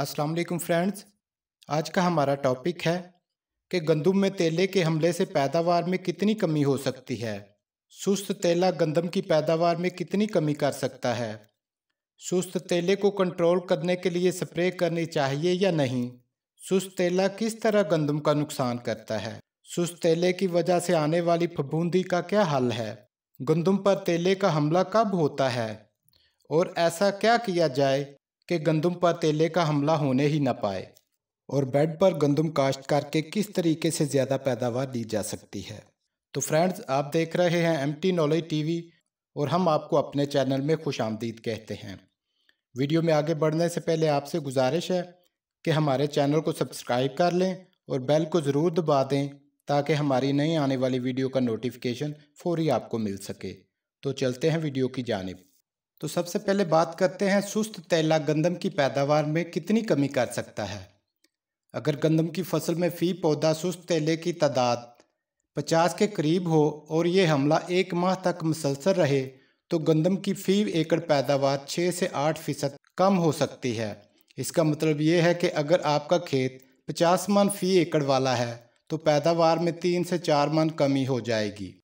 अस्सलाम वालेकुम फ्रेंड्स आज का हमारा टॉपिक है कि गंदम में तेले के हमले से पैदावार में कितनी कमी हो सकती है सुस्त तेला गंदम की पैदावार में कितनी कमी कर सकता है सुस्त तेले को कंट्रोल करने के लिए स्प्रे करनी चाहिए या नहीं सुस्त तेला किस तरह गंदम का नुकसान करता है सुस्त तेले की वजह से आने वाली फफूंदी का क्या हल है गंदम पर तेले का हमला कब होता है और ऐसा क्या किया जाए कि गंदम पर तेले का हमला होने ही ना पाए और बेड पर गंदम काश्त करके किस तरीके से ज़्यादा पैदावार ली जा सकती है तो फ्रेंड्स आप देख रहे हैं M T knowledge T V और हम आपको अपने चैनल में खुश आमदीद कहते हैं वीडियो में आगे बढ़ने से पहले आपसे गुजारिश है कि हमारे चैनल को सब्सक्राइब कर लें और बेल को ज़रूर दबा दें ताकि हमारी नई आने वाली वीडियो का नोटिफिकेशन फौरी आपको मिल सके तो चलते हैं वीडियो की जानब तो सबसे पहले बात करते हैं सुस्त तैला गंदम की पैदावार में कितनी कमी कर सकता है अगर गंदम की फसल में फी पौधा सुस्त तैले की तादाद 50 के करीब हो और ये हमला एक माह तक मुसलसल रहे तो गंदम की फी एकड़ पैदावार 6 से 8 फीसद कम हो सकती है इसका मतलब ये है कि अगर आपका खेत 50 मन फी एकड़ वाला है तो पैदावार में तीन से चार मन कमी हो जाएगी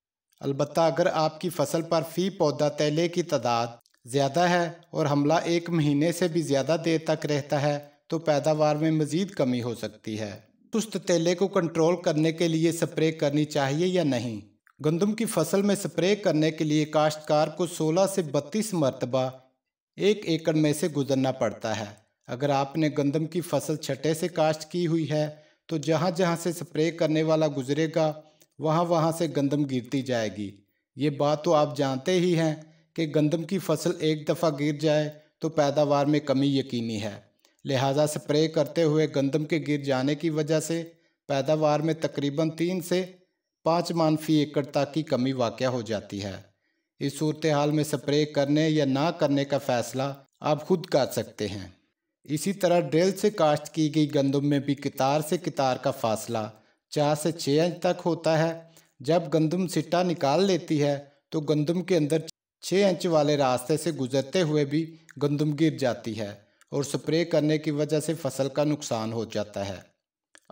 अलबत्त अगर आपकी फसल पर फ़ी पौधा तैले की तादाद ज़्यादा है और हमला एक महीने से भी ज़्यादा देर तक रहता है तो पैदावार में मज़ीद कमी हो सकती है सुस्त तेले को कंट्रोल करने के लिए स्प्रे करनी चाहिए या नहीं गंदम की फसल में स्प्रे करने के लिए काश्तकार को 16 से 32 मरतबा एक एकड़ में से गुजरना पड़ता है अगर आपने गंदम की फसल छठे से काश्त की हुई है तो जहाँ जहाँ से स्प्रे करने वाला गुजरेगा वहाँ वहाँ से गंदम गिरती जाएगी ये बात तो आप जानते ही हैं कि गंदम की फसल एक दफ़ा गिर जाए तो पैदावार में कमी यकीनी है लिहाजा स्प्रे करते हुए गंदम के गिर जाने की वजह से पैदावार में तकरीबन तीन से पाँच मानफी एकड़ तक की कमी वाक़ हो जाती है इस सूरत हाल में स्प्रे करने या ना करने का फ़ैसला आप खुद कर सकते हैं इसी तरह ड्रिल से काश्त की गई गंदम में भी कतार से कतार का फासला चार से छः इंच तक होता है जब गंदम सिट्टा निकाल लेती है तो गंदम के अंदर छः इंच वाले रास्ते से गुजरते हुए भी गंदम गिर जाती है और स्प्रे करने की वजह से फसल का नुकसान हो जाता है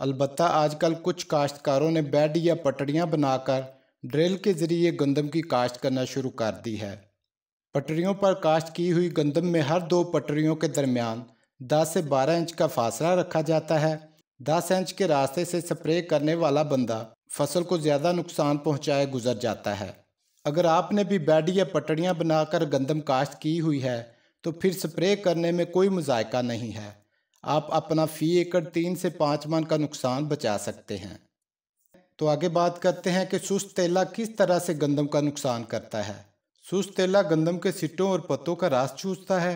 अलबत्त आजकल कुछ काश्तकारों ने बेड या पटड़ियाँ बनाकर ड्रिल के ज़रिए गंदम की काश्त करना शुरू कर दी है पटरियों पर काश्त की हुई गंदम में हर दो पटरियों के दरमियान 10 से 12 इंच का फासला रखा जाता है 10 इंच के रास्ते से स्प्रे करने वाला बंदा फसल को ज़्यादा नुकसान पहुँचाए गुजर जाता है अगर आपने भी बेड या पटड़ियाँ बनाकर गंदम काश्त की हुई है तो फिर स्प्रे करने में कोई मुजायका नहीं है आप अपना फ़ी एकड़ तीन से पाँच मन का नुकसान बचा सकते हैं तो आगे बात करते हैं कि सुस्त तेला किस तरह से गंदम का नुकसान करता है सुस्त तेला गंदम के सिटों और पत्तों का रास चूसता है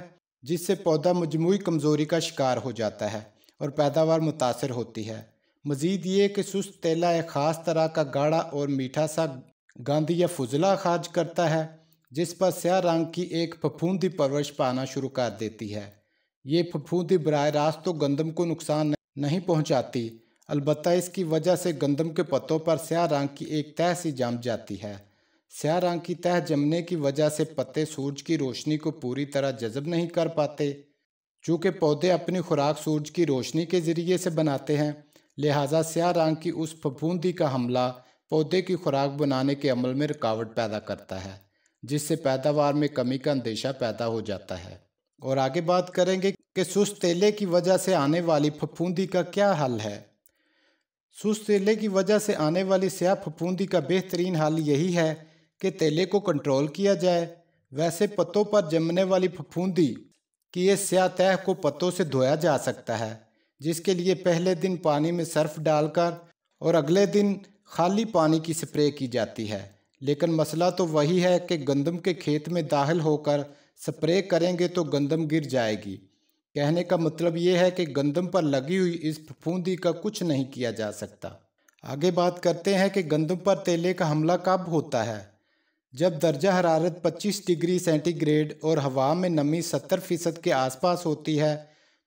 जिससे पौधा मजमू कमज़ोरी का शिकार हो जाता है और पैदावार मुतासर होती है मज़ीद ये कि सुस्त तेला एक ख़ास तरह का गाढ़ा और मीठा सा गांधी यह फुजला खारज करता है जिस पर स्या रंग की एक फफूंदी परवरिश पाना शुरू कर देती है ये फफूंदी बरह रास्त तो गंदम को नुकसान नहीं पहुंचाती अलबत् इसकी वजह से गंदम के पत्तों पर स्या रंग की एक तह सी जम जाती है स्या रंग की तह जमने की वजह से पत्ते सूरज की रोशनी को पूरी तरह जजब नहीं कर पाते चूँकि पौधे अपनी खुराक सूरज की रोशनी के ज़रिए से बनाते हैं लिहाजा स्या रंग की उस फफूंदी का हमला पौधे की खुराक बनाने के अमल में रुकावट पैदा करता है जिससे पैदावार में कमी का अंदेशा पैदा हो जाता है और आगे बात करेंगे कि सुस्त तेले की वजह से आने वाली फफूंदी का क्या हल है सुस्त तेले की वजह से आने वाली स्याह फफूंदी का बेहतरीन हल यही है कि तेले को कंट्रोल किया जाए वैसे पत्तों पर जमने वाली फफूंदी की ये स्याह तह को पत्तों से धोया जा सकता है जिसके लिए पहले दिन पानी में सर्फ डालकर और अगले दिन खाली पानी की स्प्रे की जाती है लेकिन मसला तो वही है कि गंदम के खेत में दाखिल होकर स्प्रे करेंगे तो गंदम गिर जाएगी कहने का मतलब ये है कि गंदम पर लगी हुई इस फफूंदी का कुछ नहीं किया जा सकता आगे बात करते हैं कि गंदम पर तेले का हमला कब होता है जब दर्जा हरारत 25 डिग्री सेंटीग्रेड और हवा में नमी 70 फीसद के आसपास होती है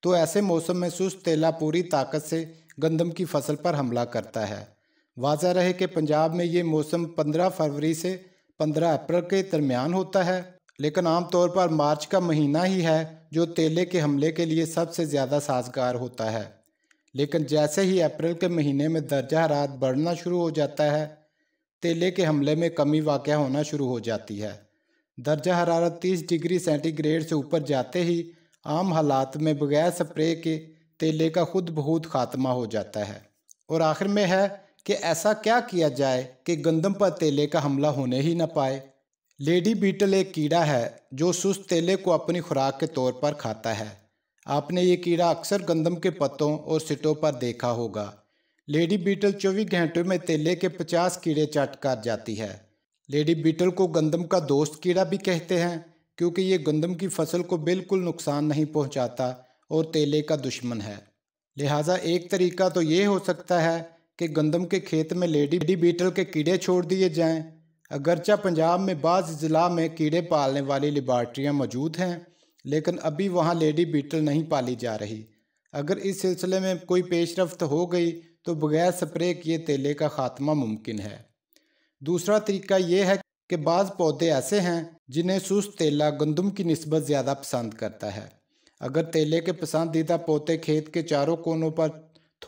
तो ऐसे मौसम में सुस्त तेला पूरी ताकत से गंदम की फसल पर हमला करता है वाजा रहे कि पंजाब में ये मौसम 15 फरवरी से 15 अप्रैल के दरमियान होता है लेकिन आम तौर पर मार्च का महीना ही है जो तेले के हमले के लिए सबसे ज़्यादा साजगार होता है लेकिन जैसे ही अप्रैल के महीने में दर्जा हरात बढ़ना शुरू हो जाता है तेले के हमले में कमी वाक़ होना शुरू हो जाती है दर्जा हरारत 30 डिग्री सेंटीग्रेड से ऊपर जाते ही आम हालात में बगैर स्प्रे के तेले का खुद बहुत खात्मा हो जाता है और आखिर में है कि ऐसा क्या किया जाए कि गंदम पर तेले का हमला होने ही ना पाए लेडी बीटल एक कीड़ा है जो सुस्त तेले को अपनी खुराक के तौर पर खाता है आपने ये कीड़ा अक्सर गंदम के पत्तों और सिटों पर देखा होगा लेडी बीटल चौबीस घंटों में तेले के पचास कीड़े चट कर जाती है लेडी बीटल को गंदम का दोस्त कीड़ा भी कहते हैं क्योंकि ये गंदम की फसल को बिल्कुल नुकसान नहीं पहुंचाता और तेले का दुश्मन है लिहाजा एक तरीका तो ये हो सकता है कि गंदम के खेत में लेडी बीटल के कीड़े छोड़ दिए जाएं। अगरचा पंजाब में बाज़ ज़िला में कीड़े पालने वाली लेबार्ट्रियाँ मौजूद हैं लेकिन अभी वहाँ लेडी बीटल नहीं पाली जा रही अगर इस सिलसिले में कोई पेशरफ्त हो गई तो बगैर स्प्रे किए तेले का खात्मा मुमकिन है दूसरा तरीका ये है कि बाज़ पौधे ऐसे हैं जिन्हें सुस्त तेला गंदम की नस्बत ज़्यादा पसंद करता है अगर तेले के पसंदीदा पौधे खेत के चारों कोनों पर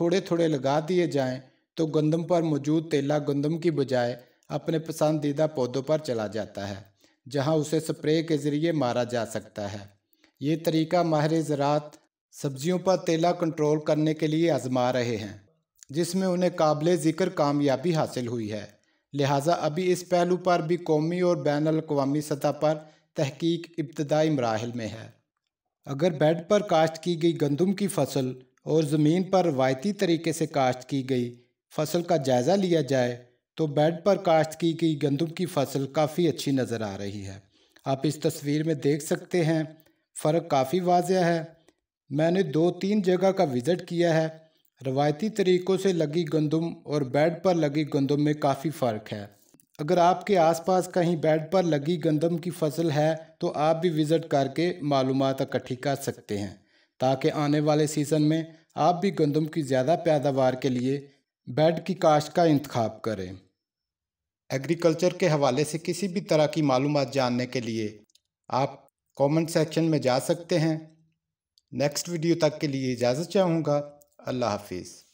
थोड़े थोड़े लगा दिए जाएं तो गंदम पर मौजूद तेला गंदम की बजाय अपने पसंदीदा पौधों पर चला जाता है जहां उसे स्प्रे के ज़रिए मारा जा सकता है ये तरीका माहिर ज़रात सब्जियों पर तेला कंट्रोल करने के लिए आजमा रहे हैं जिसमें उन्हें काबिल ज़िक्र कामयाबी हासिल हुई है लिहाजा अभी इस पहलू पर भी कौमी और बैन अवी सतह पर तहकीक इब्तदाई मराहल में है अगर बेड पर काश्त की गई गंदम की फसल और ज़मीन पर रवायती तरीके से काश्त की गई फसल का जायज़ा लिया जाए तो बेड पर काश्त की गई गंदम की फसल काफ़ी अच्छी नज़र आ रही है आप इस तस्वीर में देख सकते हैं फ़र्क काफ़ी वाज है मैंने दो तीन जगह का विज़िट किया है रवायती तरीक़ों से लगी गंदम और बेड पर लगी गंदम में काफ़ी फ़र्क है अगर आपके आसपास कहीं बेड पर लगी गंदम की फसल है तो आप भी विज़िट करके मालूम इकट्ठी कर सकते हैं ताकि आने वाले सीज़न में आप भी गंदम की ज़्यादा पैदावार के लिए बेड की काश्त का इंतखब करें एग्रीकल्चर के हवाले से किसी भी तरह की मालूम जानने के लिए आप कमेंट सेक्शन में जा सकते हैं नेक्स्ट वीडियो तक के लिए इजाज़त चाहूँगा अल्लाह हाफिज़